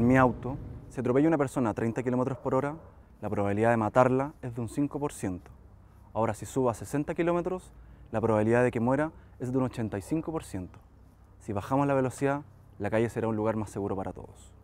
en mi auto, si atropella una persona a 30 km por hora, la probabilidad de matarla es de un 5%. Ahora, si suba a 60 km, la probabilidad de que muera es de un 85%. Si bajamos la velocidad, la calle será un lugar más seguro para todos.